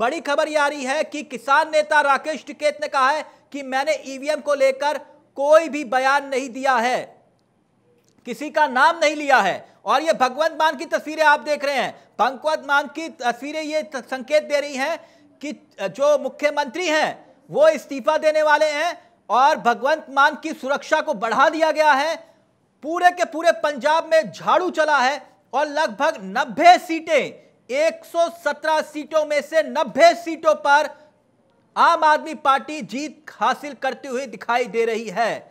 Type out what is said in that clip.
बड़ी खबर यह आ रही है कि किसान नेता राकेश टिकेत ने कहा है कि मैंने ईवीएम को लेकर कोई भी बयान नहीं दिया है किसी का नाम नहीं लिया है और ये भगवंत मान की तस्वीरें आप देख रहे हैं भगवंत मान की तस्वीरें ये संकेत दे रही हैं कि जो मुख्यमंत्री हैं वो इस्तीफा देने वाले हैं और भगवंत मान की सुरक्षा को बढ़ा दिया गया है पूरे के पूरे पंजाब में झाड़ू चला है और लगभग नब्बे सीटें 117 सीटों में से 90 सीटों पर आम आदमी पार्टी जीत हासिल करती हुई दिखाई दे रही है